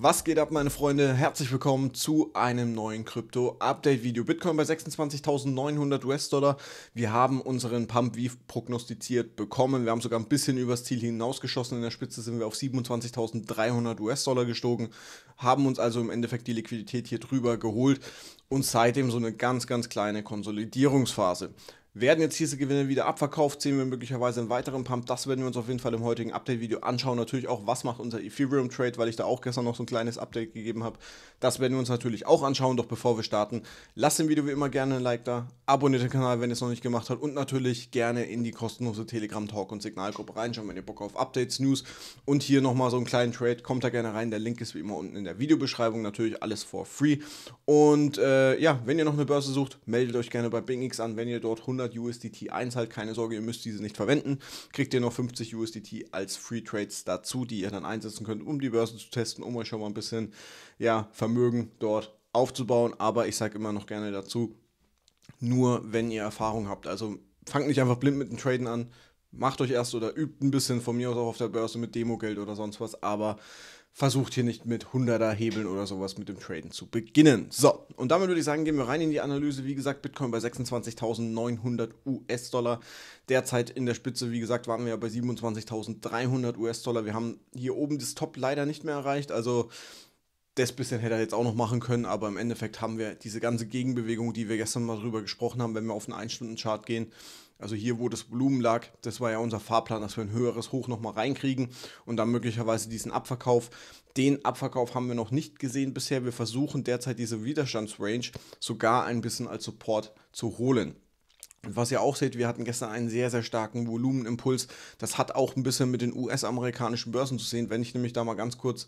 Was geht ab, meine Freunde? Herzlich willkommen zu einem neuen Krypto-Update-Video. Bitcoin bei 26.900 US-Dollar. Wir haben unseren Pump wie prognostiziert bekommen. Wir haben sogar ein bisschen übers Ziel hinausgeschossen. In der Spitze sind wir auf 27.300 US-Dollar gestogen, haben uns also im Endeffekt die Liquidität hier drüber geholt und seitdem so eine ganz, ganz kleine Konsolidierungsphase. Werden jetzt diese Gewinne wieder abverkauft? Sehen wir möglicherweise einen weiteren Pump? Das werden wir uns auf jeden Fall im heutigen Update-Video anschauen. Natürlich auch, was macht unser Ethereum-Trade, weil ich da auch gestern noch so ein kleines Update gegeben habe. Das werden wir uns natürlich auch anschauen. Doch bevor wir starten, lasst dem Video wie immer gerne ein Like da, abonniert den Kanal, wenn ihr es noch nicht gemacht habt und natürlich gerne in die kostenlose Telegram-Talk- und Signalgruppe reinschauen, wenn ihr Bock auf Updates, News und hier nochmal so einen kleinen Trade. Kommt da gerne rein. Der Link ist wie immer unten in der Videobeschreibung. Natürlich alles for free. Und äh, ja, wenn ihr noch eine Börse sucht, meldet euch gerne bei BingX an, wenn ihr dort 100 100 USDT 1 halt, keine Sorge, ihr müsst diese nicht verwenden, kriegt ihr noch 50 USDT als Free Trades dazu, die ihr dann einsetzen könnt, um die Börse zu testen, um euch schon mal ein bisschen ja, Vermögen dort aufzubauen. Aber ich sage immer noch gerne dazu, nur wenn ihr Erfahrung habt. Also fangt nicht einfach blind mit dem Traden an, macht euch erst oder übt ein bisschen von mir aus auch auf der Börse mit Demogeld oder sonst was, aber versucht hier nicht mit 100er Hebeln oder sowas mit dem Traden zu beginnen. So, und damit würde ich sagen, gehen wir rein in die Analyse. Wie gesagt, Bitcoin bei 26.900 US-Dollar. Derzeit in der Spitze, wie gesagt, waren wir ja bei 27.300 US-Dollar. Wir haben hier oben das Top leider nicht mehr erreicht, also das bisschen hätte er jetzt auch noch machen können, aber im Endeffekt haben wir diese ganze Gegenbewegung, die wir gestern mal drüber gesprochen haben, wenn wir auf einen 1-Stunden-Chart gehen, also hier, wo das Volumen lag, das war ja unser Fahrplan, dass wir ein höheres Hoch nochmal reinkriegen und dann möglicherweise diesen Abverkauf. Den Abverkauf haben wir noch nicht gesehen bisher. Wir versuchen derzeit diese Widerstandsrange sogar ein bisschen als Support zu holen. Und was ihr auch seht, wir hatten gestern einen sehr, sehr starken Volumenimpuls. Das hat auch ein bisschen mit den US-amerikanischen Börsen zu sehen. Wenn ich nämlich da mal ganz kurz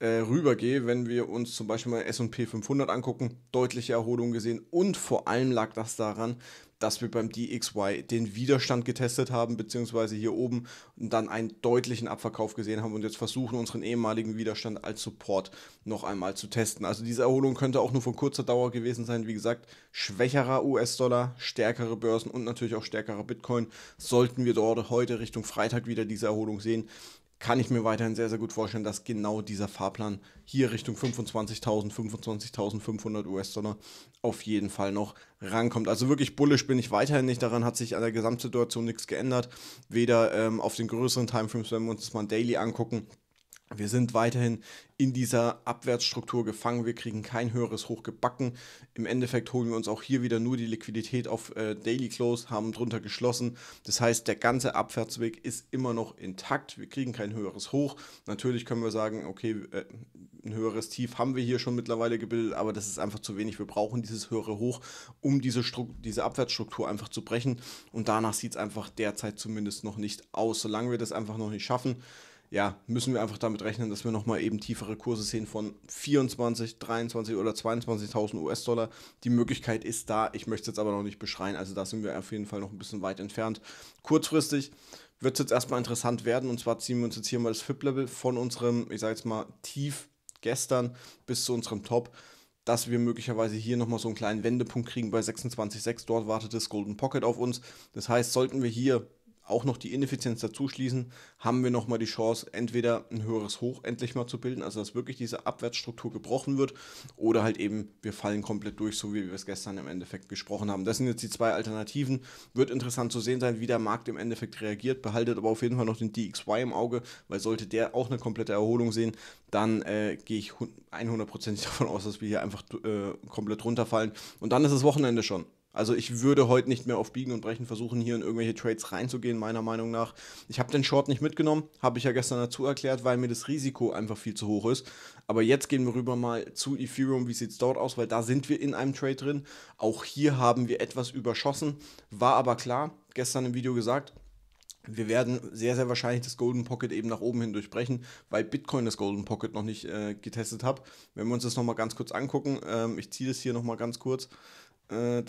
äh, rübergehe, wenn wir uns zum Beispiel mal SP 500 angucken, deutliche Erholung gesehen und vor allem lag das daran, dass wir beim DXY den Widerstand getestet haben, beziehungsweise hier oben dann einen deutlichen Abverkauf gesehen haben und jetzt versuchen, unseren ehemaligen Widerstand als Support noch einmal zu testen. Also diese Erholung könnte auch nur von kurzer Dauer gewesen sein. Wie gesagt, schwächerer US-Dollar, stärkere Börsen und natürlich auch stärkerer Bitcoin. Sollten wir dort heute Richtung Freitag wieder diese Erholung sehen, kann ich mir weiterhin sehr, sehr gut vorstellen, dass genau dieser Fahrplan hier Richtung 25.000, 25.500 US-Dollar auf jeden Fall noch rankommt. Also wirklich bullish bin ich weiterhin nicht. Daran hat sich an der Gesamtsituation nichts geändert. Weder ähm, auf den größeren Timeframes, wenn wir uns das mal daily angucken, wir sind weiterhin in dieser Abwärtsstruktur gefangen. Wir kriegen kein höheres Hoch gebacken. Im Endeffekt holen wir uns auch hier wieder nur die Liquidität auf äh, Daily Close, haben drunter geschlossen. Das heißt, der ganze Abwärtsweg ist immer noch intakt. Wir kriegen kein höheres Hoch. Natürlich können wir sagen, okay, äh, ein höheres Tief haben wir hier schon mittlerweile gebildet, aber das ist einfach zu wenig. Wir brauchen dieses höhere Hoch, um diese, Stru diese Abwärtsstruktur einfach zu brechen. Und danach sieht es einfach derzeit zumindest noch nicht aus. Solange wir das einfach noch nicht schaffen, ja, müssen wir einfach damit rechnen, dass wir nochmal eben tiefere Kurse sehen von 24, 23 oder 22.000 US-Dollar. Die Möglichkeit ist da. Ich möchte es jetzt aber noch nicht beschreien. Also da sind wir auf jeden Fall noch ein bisschen weit entfernt. Kurzfristig wird es jetzt erstmal interessant werden. Und zwar ziehen wir uns jetzt hier mal das FIP-Level von unserem, ich sage jetzt mal, Tief gestern bis zu unserem Top dass wir möglicherweise hier nochmal so einen kleinen Wendepunkt kriegen bei 26,6. Dort wartet das Golden Pocket auf uns. Das heißt, sollten wir hier auch noch die Ineffizienz dazu schließen, haben wir nochmal die Chance, entweder ein höheres Hoch endlich mal zu bilden, also dass wirklich diese Abwärtsstruktur gebrochen wird, oder halt eben wir fallen komplett durch, so wie wir es gestern im Endeffekt besprochen haben. Das sind jetzt die zwei Alternativen. Wird interessant zu sehen sein, wie der Markt im Endeffekt reagiert. Behaltet aber auf jeden Fall noch den DXY im Auge, weil sollte der auch eine komplette Erholung sehen, dann äh, gehe ich 100% davon aus, dass wir hier einfach äh, komplett runterfallen. Und dann ist das Wochenende schon. Also ich würde heute nicht mehr auf Biegen und Brechen versuchen, hier in irgendwelche Trades reinzugehen, meiner Meinung nach. Ich habe den Short nicht mitgenommen, habe ich ja gestern dazu erklärt, weil mir das Risiko einfach viel zu hoch ist. Aber jetzt gehen wir rüber mal zu Ethereum, wie sieht es dort aus, weil da sind wir in einem Trade drin. Auch hier haben wir etwas überschossen, war aber klar, gestern im Video gesagt, wir werden sehr, sehr wahrscheinlich das Golden Pocket eben nach oben hin durchbrechen, weil Bitcoin das Golden Pocket noch nicht äh, getestet hat. Wenn wir uns das nochmal ganz kurz angucken, ähm, ich ziehe das hier nochmal ganz kurz, äh,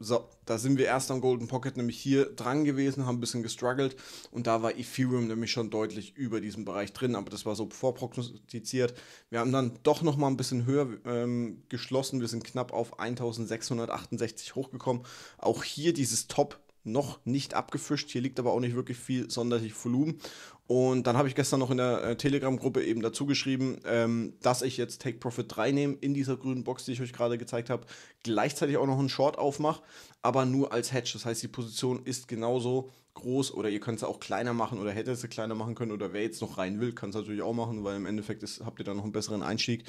so, da sind wir erst am Golden Pocket nämlich hier dran gewesen, haben ein bisschen gestruggelt und da war Ethereum nämlich schon deutlich über diesem Bereich drin, aber das war so vorprognostiziert. Wir haben dann doch nochmal ein bisschen höher ähm, geschlossen, wir sind knapp auf 1668 hochgekommen. Auch hier dieses Top noch nicht abgefischt, hier liegt aber auch nicht wirklich viel sonderlich Volumen und dann habe ich gestern noch in der äh, Telegram-Gruppe eben dazu geschrieben, ähm, dass ich jetzt Take Profit 3 nehme in dieser grünen Box, die ich euch gerade gezeigt habe, gleichzeitig auch noch einen Short aufmache, aber nur als Hedge. Das heißt, die Position ist genauso groß oder ihr könnt es auch kleiner machen oder hättet es kleiner machen können oder wer jetzt noch rein will, kann es natürlich auch machen, weil im Endeffekt ist, habt ihr dann noch einen besseren Einstieg.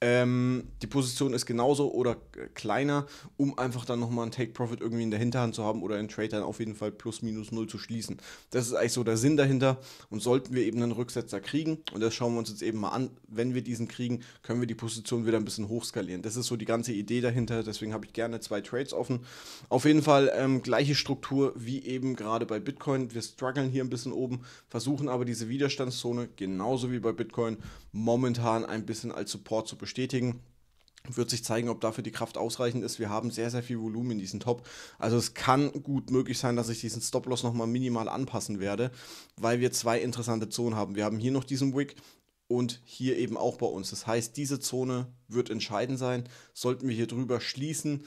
Ähm, die Position ist genauso oder äh, kleiner, um einfach dann nochmal einen Take Profit irgendwie in der Hinterhand zu haben oder einen Trade dann auf jeden Fall plus minus null zu schließen. Das ist eigentlich so der Sinn dahinter und sollten wir eben einen Rücksetzer kriegen, und das schauen wir uns jetzt eben mal an, wenn wir diesen kriegen, können wir die Position wieder ein bisschen hochskalieren. Das ist so die ganze Idee dahinter, deswegen habe ich gerne zwei Trades offen. Auf jeden Fall ähm, gleiche Struktur wie eben gerade bei Bitcoin. Wir strugglen hier ein bisschen oben, versuchen aber diese Widerstandszone, genauso wie bei Bitcoin, momentan ein bisschen als Support zu bestätigen. Wird sich zeigen, ob dafür die Kraft ausreichend ist. Wir haben sehr, sehr viel Volumen in diesem Top. Also es kann gut möglich sein, dass ich diesen Stop-Loss nochmal minimal anpassen werde, weil wir zwei interessante Zonen haben. Wir haben hier noch diesen Wick und hier eben auch bei uns. Das heißt, diese Zone wird entscheidend sein. Sollten wir hier drüber schließen,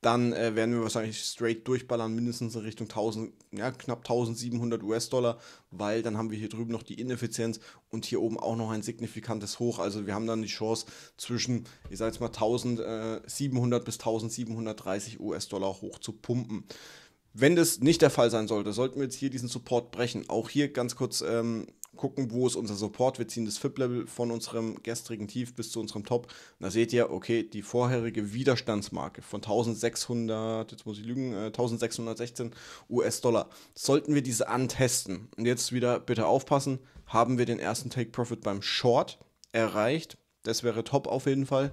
dann äh, werden wir wahrscheinlich straight durchballern, mindestens in Richtung 1000, ja, knapp 1700 US-Dollar, weil dann haben wir hier drüben noch die Ineffizienz und hier oben auch noch ein signifikantes Hoch. Also wir haben dann die Chance zwischen, ich sage jetzt mal, 1700 äh, bis 1730 US-Dollar hoch zu pumpen. Wenn das nicht der Fall sein sollte, sollten wir jetzt hier diesen Support brechen. Auch hier ganz kurz ähm, gucken, wo ist unser Support. Wir ziehen das FIP-Level von unserem gestrigen Tief bis zu unserem Top. Und da seht ihr, okay, die vorherige Widerstandsmarke von 1600, jetzt muss ich lügen, 1616 äh, US-Dollar. Sollten wir diese antesten. Und jetzt wieder bitte aufpassen, haben wir den ersten Take-Profit beim Short erreicht. Das wäre top auf jeden Fall.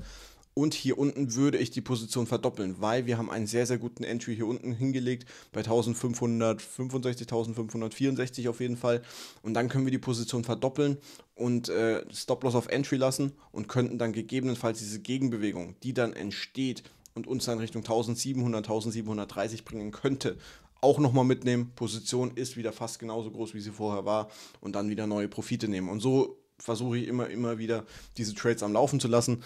Und hier unten würde ich die Position verdoppeln, weil wir haben einen sehr, sehr guten Entry hier unten hingelegt, bei 1565, 1564 auf jeden Fall. Und dann können wir die Position verdoppeln und äh, Stop-Loss auf Entry lassen und könnten dann gegebenenfalls diese Gegenbewegung, die dann entsteht und uns dann Richtung 1700, 1730 bringen könnte, auch nochmal mitnehmen. Position ist wieder fast genauso groß, wie sie vorher war und dann wieder neue Profite nehmen. Und so versuche ich immer, immer wieder diese Trades am Laufen zu lassen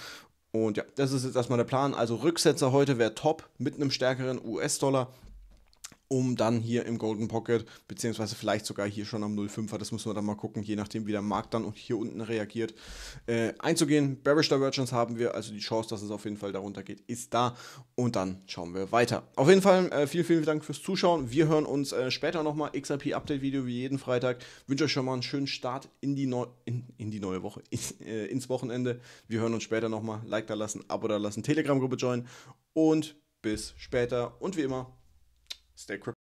und ja, das ist jetzt erstmal der Plan. Also Rücksetzer heute wäre top mit einem stärkeren US-Dollar um dann hier im Golden Pocket, beziehungsweise vielleicht sogar hier schon am 05er, das müssen wir dann mal gucken, je nachdem wie der Markt dann hier unten reagiert, äh, einzugehen. Bearish Divergence haben wir, also die Chance, dass es auf jeden Fall darunter geht, ist da und dann schauen wir weiter. Auf jeden Fall äh, vielen, vielen Dank fürs Zuschauen. Wir hören uns äh, später nochmal, XRP Update Video wie jeden Freitag. Wünsche euch schon mal einen schönen Start in die, Neu in, in die neue Woche, in, äh, ins Wochenende. Wir hören uns später nochmal. Like da lassen, Abo da lassen, Telegram-Gruppe joinen und bis später und wie immer Stay cryptic.